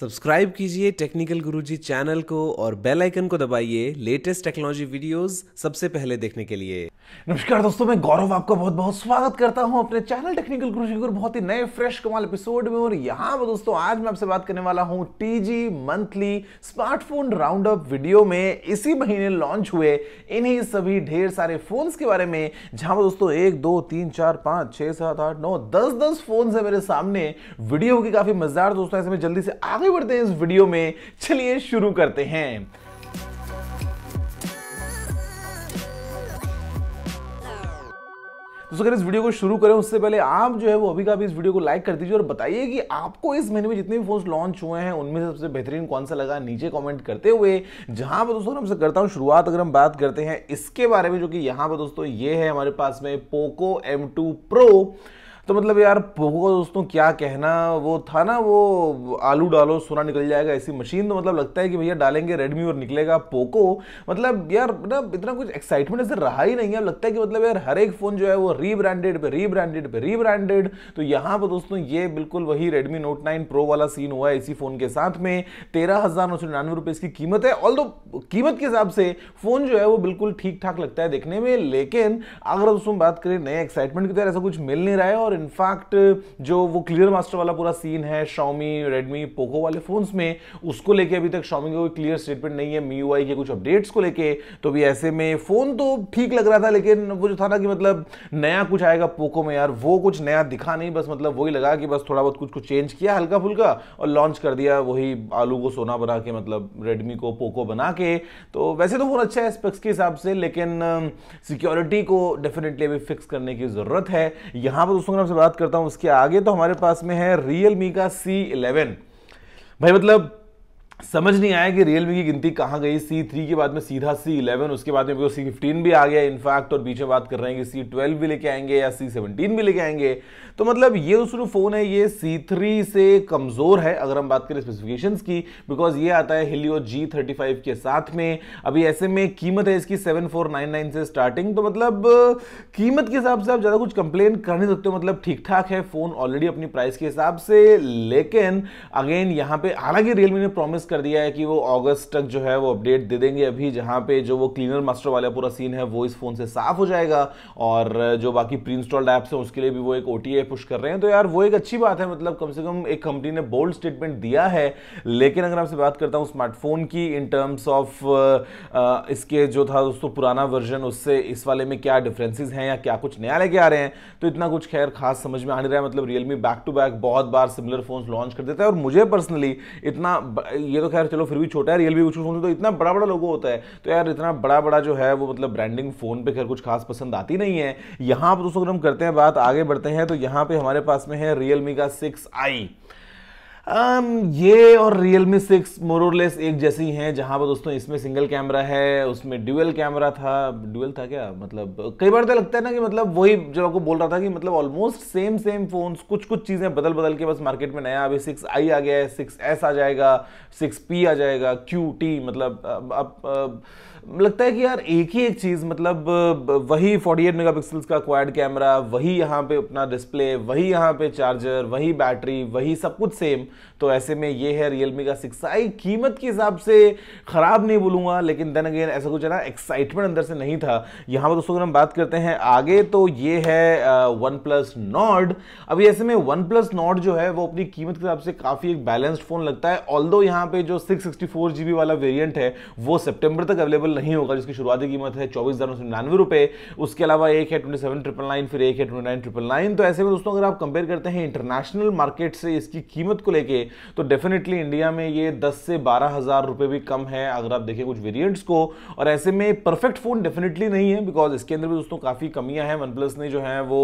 subscribe कीजिए technical गुरुजी channel को और बेल आइकन को दबाइए लेटेस्ट टेक्नोलॉजी वीडियोस सबसे पहले देखने के लिए नमस्कार दोस्तों मैं गौरव आपका बहुत बहुत स्वागत करता हूं अपने चैनल टेक्निकल गुरुजी और बहुत ही नए फ्रेश कमाल एपिसोड में और यहां पर दोस्तों आज मैं आपसे बात करने वाला हूं TG monthly smartphone round up video में इसी महीने लॉन्च हुए इन्हीं सभी ढेर सारे फोन्स के बारे में जहां पर दोस्तों एक दो तीन चार पांच छह सात आठ नौ दस दस फोन है मेरे सामने वीडियो की काफी मजेदार दोस्तों ऐसे में जल्दी से आगे आगे बढ़ते हैं इस वीडियो में चलिए शुरू करते हैं तो अगर इस वीडियो को शुरू करें उससे पहले आप जो है वो अभी का भी इस वीडियो को लाइक कर दीजिए और बताइए कि आपको इस महीने में जितने भी फोन लॉन्च हुए हैं उनमें से सबसे बेहतरीन कौन सा लगा नीचे कमेंट करते हुए जहां पर दोस्तों हमसे करता हूं शुरुआत अगर हम बात करते हैं इसके बारे में जो कि यहां पर दोस्तों ये है हमारे पास में पोको एम टू तो मतलब यार पोको का दोस्तों क्या कहना वो था ना वो आलू डालो सोना निकल जाएगा ऐसी मशीन तो मतलब लगता है कि भैया डालेंगे रेडमी और निकलेगा पोको मतलब यार ना इतना कुछ एक्साइटमेंट ऐसे रहा ही नहीं है लगता है कि मतलब यार हर एक फ़ोन जो है वो रीब्रांडेड पे रीब्रांडेड पे रीब्रांडेड तो यहाँ पर दोस्तों ये बिल्कुल वही रेडमी नोट नाइन प्रो वाला सीन हुआ है इसी फ़ोन के साथ में तेरह हज़ार नौ सौ निन्यानवे रुपए इसकी कीमत है ऑल कीमत के हिसाब से फ़ोन जो है वो बिल्कुल ठीक ठाक लगता है देखने में लेकिन अगर दोस्तों बात करें नए एक्साइटमेंट की तरह तो ऐसा कुछ मिल नहीं रहा है और इनफैक्ट जो वो क्लियर मास्टर वाला पूरा सीन है शॉमी रेडमी पोको वाले फोन्स में उसको लेके अभी तक शॉमी का कोई क्लियर स्टेटमेंट नहीं है मी के कुछ अपडेट्स को लेके तो भी ऐसे में फ़ोन तो ठीक लग रहा था लेकिन वो जो था ना कि मतलब नया कुछ आएगा पोको में यार वो कुछ नया दिखा नहीं बस मतलब वही लगा कि बस थोड़ा बहुत कुछ कुछ चेंज किया हल्का फुल्का और लॉन्च कर दिया वही आलू को सोना बना के मतलब रेडमी को पोको बना के तो वैसे तो फ़ोन अच्छा है स्पेक्स के हिसाब से लेकिन सिक्योरिटी को डेफिनेटली अभी फिक्स करने की ज़रूरत है यहां पर दोस्तों से बात करता हूँ उसके आगे तो हमारे पास में है रियल मी का सी इलेवन भाई मतलब समझ नहीं आया कि Realme की गिनती कहाँ गई सी थ्री के बाद में सीधा सी इलेवन उसके बाद में C15 सी फिफ्टीन भी आ गया इनफैक्ट और बीच में बात कर रहे हैं कि सी ट्वेल्व भी लेके आएंगे या सी सेवनटीन भी लेके आएंगे तो मतलब ये उस फ़ोन है ये सी थ्री से कमज़ोर है अगर हम बात करें स्पेसिफिकेशंस की बिकॉज ये आता है हिलियो जी थर्टी फाइव के साथ में अभी ऐसे में कीमत है इसकी सेवन फोर नाइन नाइन से स्टार्टिंग तो मतलब कीमत के हिसाब से आप ज़्यादा कुछ कंप्लेन कर नहीं सकते मतलब ठीक ठाक है फ़ोन ऑलरेडी अपनी प्राइस के हिसाब से लेकिन अगेन यहाँ पे हालांकि रियलमी ने प्रॉमिस कर दिया है कि वो अगस्त तक जो है वो अपडेट दे देंगे अभी जहाँ पे जो वो क्लीनर मास्टर वाला पूरा सीन है वो इस फ़ोन से साफ हो जाएगा और जो बाकी प्री इंस्टॉल्ड ऐप्स हैं उसके लिए भी वो एक ओ पुश कर रहे हैं तो यार वो एक अच्छी बात है मतलब कम से कम एक कंपनी ने बोल्ड स्टेटमेंट दिया है लेकिन अगर आपसे बात करता हूँ स्मार्टफोन की इन टर्म्स ऑफ इसके जो था दोस्तों पुराना वर्जन उससे इस वाले में क्या डिफ्रेंसेज हैं या क्या कुछ नया लेके आ रहे हैं तो इतना कुछ खैर खास समझ में आ नहीं रहा है मतलब रियलमी बैक टू बैक बहुत बार सिमिलर फोन लॉन्च कर देता है और मुझे पर्सनली इतना ये तो खैर चलो फिर भी छोटा है रियलमी कुछ फोन तो इतना बड़ा बड़ा लोगो होता है तो यार इतना बड़ा बड़ा जो है वो मतलब ब्रांडिंग फ़ोन पे खैर कुछ खास पसंद आती नहीं है यहाँ पर दोस्तों अगर हम करते हैं बात आगे बढ़ते हैं तो यहाँ पे हमारे पास में है रियलमी का सिक्स आई um, ये और Realme 6 मोरलेस एक जैसी हैं जहाँ पर दोस्तों इसमें सिंगल कैमरा है उसमें ड्यूअल कैमरा था ड्यूअल था क्या मतलब कई बार तो लगता है ना कि मतलब वही जो आपको बोल रहा था कि मतलब ऑलमोस्ट सेम सेम फोन्स कुछ कुछ चीज़ें बदल बदल के बस मार्केट में नया अभी सिक्स आई आ गया है सिक्स एस आ जाएगा सिक्स पी आ जाएगा क्यू टी मतलब अब, अब, अब लगता है कि यार एक ही एक चीज़ मतलब वही 48 मेगापिक्सल्स का क्वाड कैमरा वही यहाँ पे अपना डिस्प्ले वही यहाँ पे चार्जर वही बैटरी वही सब कुछ सेम तो ऐसे में ये है रियलमी का सिक्स आई कीमत के हिसाब से ख़राब नहीं बोलूंगा लेकिन देन अगेन ऐसा कुछ है ना एक्साइटमेंट अंदर से नहीं था यहाँ पर दोस्तों अगर हम बात करते हैं आगे तो ये है वन प्लस नॉड अभी ऐसे में वन प्लस नॉड जो है वो अपनी कीमत के हिसाब से काफ़ी एक बैलेंस्ड फ़ोन लगता है ऑल यहाँ पे जो सिक्स वाला वेरियंट है वो सेप्टेम्बर तक अवेलेबल नहीं होगा जिसकी शुरुआती कीमत है चौबीस हज़ार निन्यानवे रुपये उसके अलावा एक है ट्वेंटी सेवन ट्रिपल नाइन फिर एक है ट्वेंटी नाइन ट्रिपल नाइन तो ऐसे में दोस्तों अगर आप कंपेयर करते हैं इंटरनेशनल मार्केट से इसकी कीमत को लेकर तो डेफिनेटली इंडिया में ये दस से बारह हज़ार रुपये भी कम है अगर आप देखें कुछ वेरियंट्स को और ऐसे में परफेक्ट फ़ोन डेफिनेटली नहीं है बिकॉज इसके अंदर भी दोस्तों काफ़ी कमियां हैं वन प्लस ने जो है वो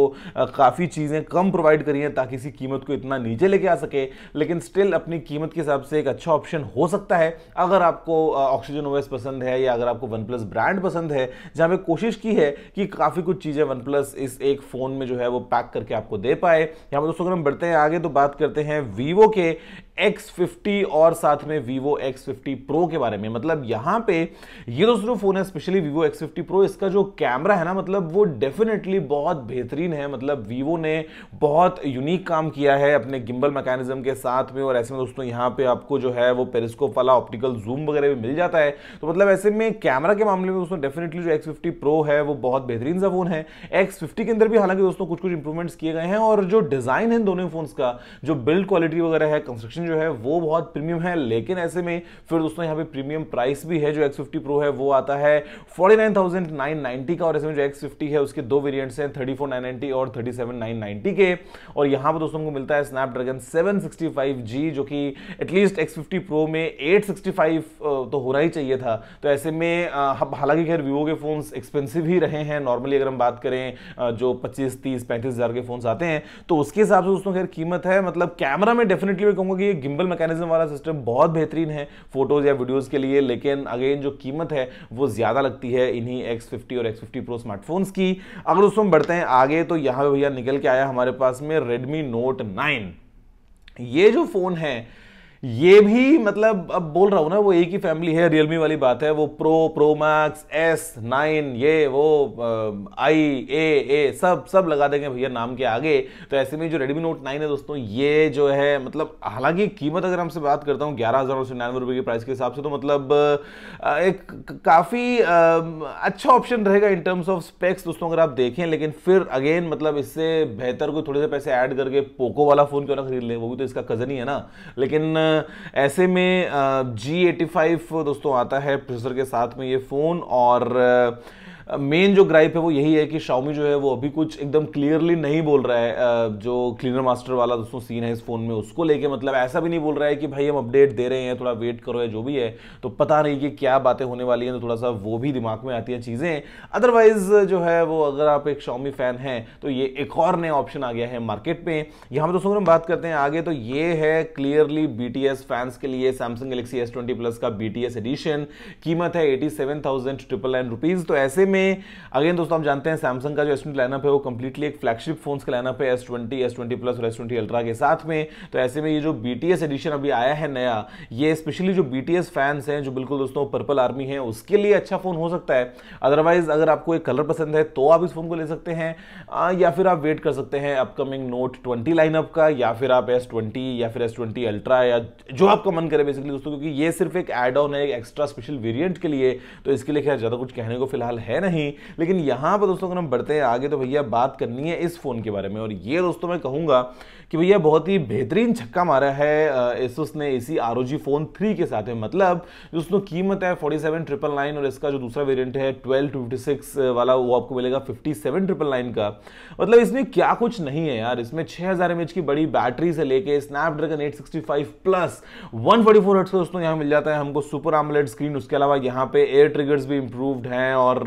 काफ़ी चीज़ें कम प्रोवाइड करी हैं ताकि इसकी कीमत को इतना नीचे लेके आ सके लेकिन स्टिल अपनी कीमत के हिसाब से एक अच्छा ऑप्शन हो सकता है अगर आपको ऑक्सीजन ओएस पसंद है या अगर आप आपको वन प्लस ब्रांड पसंद है जहाँ पे कोशिश की है कि काफ़ी कुछ चीज़ें वन प्लस इस एक फ़ोन में जो है वो पैक करके आपको दे पाए यहाँ पर दोस्तों अगर हम बढ़ते हैं आगे तो बात करते हैं वीवो के X50 और साथ में Vivo X50 Pro के बारे में मतलब यहाँ पे ये दोस्तों जो फोन है स्पेशली Vivo X50 Pro इसका जो कैमरा है ना मतलब वो डेफिनेटली बहुत बेहतरीन है मतलब Vivo ने बहुत यूनिक काम किया है अपने गिम्बल मैकेनिज्म के साथ में और ऐसे में दोस्तों यहाँ पे आपको जो है वो पेरिस्कोप वाला ऑप्टिकल जूम वगैरह भी मिल जाता है तो मतलब ऐसे में कैमरा के मामले में दोस्तों डेफिनेटली जो एक्स फिफ्टी प्रो है वो बहुत बेहतरीन सा फोन है एक्स फिफ्टी के अंदर भी हालांकि दोस्तों कुछ कुछ इंप्रूवमेंट्स किए गए हैं और जो डिज़ाइन है दोनों फोन का जो बिल्ड क्वालिटी वगैरह है कंस्ट्रक्शन जो है वो बहुत प्रीमियम है लेकिन ऐसे में फिर दोस्तों यहाँ पे प्रीमियम प्राइस भी है जो एक्स फिफ्टी प्रो है वो आता है फोर्टी नाइन थाउजेंड नाइन का और ऐसे में जो एक्स फिफ्टी है उसके दो वेरियंट्स हैं थर्टी फोर नाइन और थर्टी सेवन नाइन के और यहाँ पर दोस्तों को मिलता है snap seven sixty five G जो कि एटलीस्ट एक्स फिफ्टी प्रो में एट सिक्सटी फाइव तो होना ही चाहिए था तो ऐसे में में हालांकि खैर वीवो के फ़ोन्स एक्सपेंसिव ही रहे हैं नॉर्मली अगर हम बात करें जो 25 30 पैंतीस हज़ार के फ़ोन्स आते हैं तो उसके हिसाब से दोस्तों खैर कीमत है मतलब कैमरा में डेफिनेटली मैं कहूँगा कि ये गिम्बल मैकेनिज्म वाला सिस्टम बहुत बेहतरीन है फोटोज़ या वीडियोज़ के लिए लेकिन अगेन जो कीमत है वो ज़्यादा लगती है इन्हीं एक्स और एक्स फिफ्टी प्रो स्मार्टफोन्स की अगर दोस्तों बढ़ते हैं आगे तो यहाँ भैया निकल के आया हमारे पास में रेडमी नोट नाइन ये जो फ़ोन है ये भी मतलब अब बोल रहा हूँ ना वो एक ही फैमिली है रियलमी वाली बात है वो Pro Pro Max S nine ये वो आई ए ए सब सब लगा देंगे भैया नाम के आगे तो ऐसे में जो रेडमी नोट नाइन है दोस्तों ये जो है मतलब हालांकि कीमत अगर हमसे बात करता हूँ ग्यारह हज़ार सौ निन्यानवे रुपए की प्राइस के हिसाब से तो मतलब एक काफ़ी अच्छा ऑप्शन रहेगा इन टर्म्स ऑफ स्पेक्स दोस्तों अगर आप देखें लेकिन फिर अगेन मतलब इससे बेहतर कोई थोड़े से पैसे ऐड करके पोको वाला फ़ोन क्यों ना खरीद लें वो भी तो इसका कज़न ही है ना लेकिन ऐसे में जी एटी फाइव दोस्तों आता है प्रोसेसर के साथ में ये फ़ोन और मेन जो ग्राइप है वो यही है कि शाओमी जो है वो अभी कुछ एकदम क्लियरली नहीं बोल रहा है जो क्लीनर मास्टर वाला दोस्तों सीन है इस फ़ोन में उसको लेके मतलब ऐसा भी नहीं बोल रहा है कि भाई हम अपडेट दे रहे हैं थोड़ा वेट करो या जो भी है तो पता नहीं कि क्या बातें होने वाली हैं तो थोड़ा सा वो भी दिमाग में आती हैं चीज़ें अदरवाइज़ जो है वो अगर आप एक शाओमी फ़ैन हैं तो ये एक और नया ऑप्शन आ गया है मार्केट में यहाँ पर दोस्तों हम बात करते हैं आगे तो ये है clearly B T S fans के लिए Samsung Galaxy S twenty plus का बी टी एस एडिशन कीमत है eighty seven thousand triple nine rupees तो ऐसे में अगेन दोस्तों हम जानते हैं सैमसंग का जो एस लाइनअप है वो कम्प्लीटली एक फ्लैगशिप फोन का लाइनअप है S twenty S twenty plus और एस ट्वेंटी अल्ट्रा के साथ में तो ऐसे में ये जो बी टी एस एडिशन अभी आया है नया ये स्पेशली जो बी टी एस फैंस हैं जो बिल्कुल दोस्तों पर्पल आर्मी है उसके लिए अच्छा फ़ोन हो सकता है अदरवाइज अगर आपको एक कलर पसंद है तो आप इस फ़ोन को ले सकते हैं आ, या फिर आप वेट कर सकते हैं अपकमिंग नोट ट्वेंटी लाइनअप का या फिर आप एस ट्वेंटी या फिर एस ट्वेंटी अल्ट्रा या जो आपका मन करे बेसिकली दोस्तों क्योंकि ये सिर्फ एक एड ऑन है एक एक्स्ट्रा स्पेशल वेरियंट के लिए तो इसके लिए खैर ज़्यादा कुछ कहने को फिलहाल है नहीं लेकिन यहाँ पर दोस्तों अगर हम बढ़ते हैं आगे तो भैया बात करनी है इस फ़ोन के बारे में और ये दोस्तों मैं कहूँगा कि भैया बहुत ही बेहतरीन छक्का मारा है इस उसने इसी आर ओ फ़ोन थ्री के साथ में मतलब दोस्तों कीमत है फोर्टी सेवन ट्रिपल नाइन और इसका जो दूसरा वेरियंट है ट्वेल्व फिफ्टी सिक्स वाला वो आपको मिलेगा फिफ्टी सेवन ट्रिपल नाइन का मतलब इसमें क्या कुछ नहीं है यार इसमें छः हज़ार एम एच की बड़ी बैटरी से लेके Snapdragon eight sixty five plus one forty four hertz का दोस्तों यहाँ मिल जाता है हमको सुपर आमलेट स्क्रीन उसके अलावा यहाँ पे एयर ट्रिगर्स भी इम्प्रूव्ड हैं और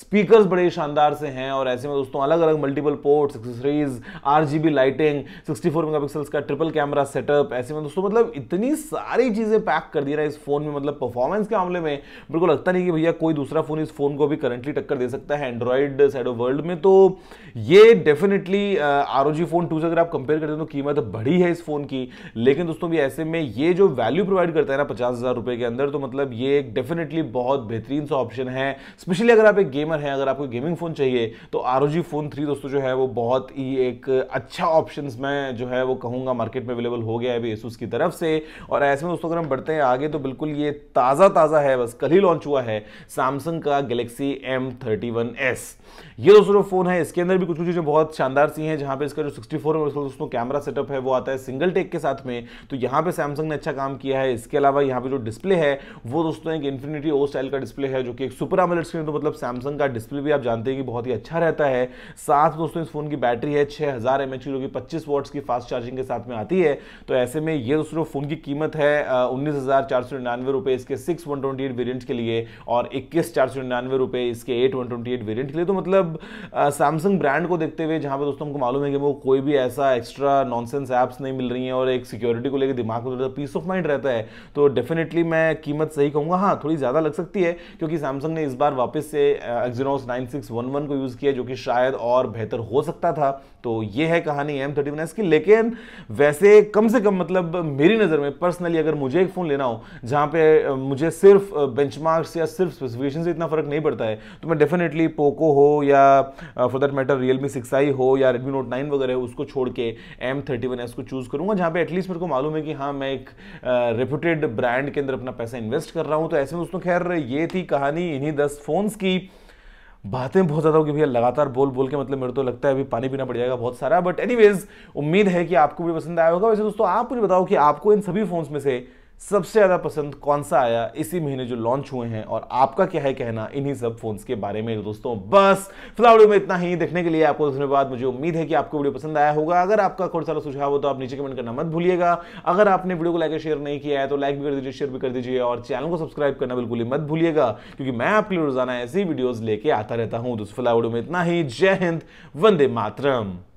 स्पीकर्स बड़े शानदार से हैं और ऐसे में दोस्तों अलग अलग multiple ports accessories RGB lighting 64 megapixels का ट्रिपल कैमरा सेटअप ऐसे में दोस्तों मतलब इतनी सारी चीज़ें पैक कर दी रहा है इस फ़ोन में मतलब परफॉर्मेंस के मामले में बिल्कुल लगता नहीं कि भैया कोई दूसरा फ़ोन इस फ़ोन को भी करंटली टक्कर दे सकता है एंड्रॉइड साइड ऑफ वर्ल्ड में तो ये definitely R O G phone two से अगर आप कंपेयर करते हैं तो कीमत बढ़ी है इस फ़ोन की लेकिन दोस्तों भी ऐसे में ये जो वैल्यू प्रोवाइड करता है ना पचास हज़ार रुपए के अंदर तो मतलब ये डेफिनेटली बहुत बेहतरीन सा ऑप्शन है स्पेशली अगर आप एक गेमर हैं अगर आपको गेमिंग फ़ोन चाहिए तो आर फ़ोन थ्री दोस्तों जो है वो बहुत ही एक अच्छा ऑप्शन में जो है वो कहूँगा मार्केट में अवेलेबल हो गया है अभी एसूस की तरफ से और ऐसे में दोस्तों अगर हम बढ़ते हैं आगे तो बिल्कुल ये ताज़ा ताज़ा है बस कल ही लॉन्च हुआ है सैमसंग का गलेक्सी एम ये दोस्तों जो फोन है इसके अंदर भी कुछ कुछ चीज़ें बहुत शानदार सी हैं जहाँ पे इसका जो 64 फोर दोस्तों कैमरा सेटअप है वो आता है सिंगल टेक के साथ में तो यहाँ पे सैमसंग ने अच्छा काम किया है इसके अलावा यहाँ पे जो डिस्प्ले है वो दोस्तों एक इन्फिनिटी ओ स्टाइल का डिस्प्ले है जो कि एक सुपर आमलेट स्क्रीन तो मतलब सैमसंग का डिस्प्ले भी आप जानते हैं कि बहुत ही अच्छा रहता है साथ दोस्तों इस फोन की बैटरी है छः हज़ार एम एच जो कि पच्चीस वॉट्स की फास्ट चार्जिंग के साथ में आती है तो ऐसे में ये दोस्तों फोन की कीमत है उन्नीस हज़ार चार सौ निन्यानवे रुपये इसके six one twenty eight variant के लिए और इक्कीस चार सौ निन्यानवे रुपये इसके eight one twenty eight variant के लिए तो मतलब सैमसंग ब्रांड को देखते हुए जहाँ पर दोस्तों हमको मालूम है कि वो कोई भी ऐसा एक्स्ट्रा नॉनसेंस ऐप्स नहीं मिल रही हैं और एक सिक्योरिटी को लेकर दिमाग को थोड़ा पीस ऑफ माइंड रहता है तो डेफिनेटली मैं कीमत सही कहूँगा हाँ थोड़ी ज़्यादा लग सकती है क्योंकि सैमसंग ने इस बार वापस से वन 9611 को यूज़ किया जो कि शायद और बेहतर हो सकता था तो ये है कहानी एम थर्टी वन एस की लेकिन वैसे कम से कम मतलब मेरी नज़र में पर्सनली अगर मुझे एक फ़ोन लेना हो जहाँ पे मुझे सिर्फ मार्क्स या सिर्फ स्पेसिफिकेशन से इतना फ़र्क नहीं पड़ता है तो मैं डेफिनेटली पोको हो या for that matter Realme six i हो या रेडमी नोट नाइन वगैरह उसको छोड़ के एम थर्टी वन एस को चूज़ करूँगा जहाँ पे एटलीस्ट मेरे को मालूम है कि हाँ मैं एक रेप्यूटेड ब्रांड के अंदर अपना पैसा इन्वेस्ट कर रहा हूँ तो ऐसे में दोस्तों खैर ये थी कहानी इन्हीं दस फ़ोन्स की बातें बहुत ज़्यादा होगी भैया लगातार बोल बोल के मतलब मेरे तो लगता है अभी पानी पीना पड़ जाएगा बहुत सारा बट एनीवेज उम्मीद है कि आपको भी पसंद आया होगा वैसे दोस्तों आप मुझे बताओ कि आपको इन सभी फोन्स में से सबसे ज़्यादा पसंद कौन सा आया इसी महीने जो लॉन्च हुए हैं और आपका क्या है कहना इन्हीं सब फोन्स के बारे में तो दोस्तों बस फिलहाल में इतना ही देखने के लिए आपको धन्यवाद मुझे उम्मीद है कि आपको वीडियो पसंद आया होगा अगर आपका कोई सारा सुझाव हो तो आप नीचे कमेंट करना मत भूलिएगा अगर आपने वीडियो को लाइक शेयर नहीं किया है तो लाइक भी कर दीजिए शेयर भी कर दीजिए और चैनल को सब्सक्राइब करना बिल्कुल ही मत भूलिएगा क्योंकि मैं आपके लिए रोजाना ऐसी वीडियोज लेके आता रहता हूँ दोस्तों फिलहाल में इतना ही जय हिंद वंदे मातरम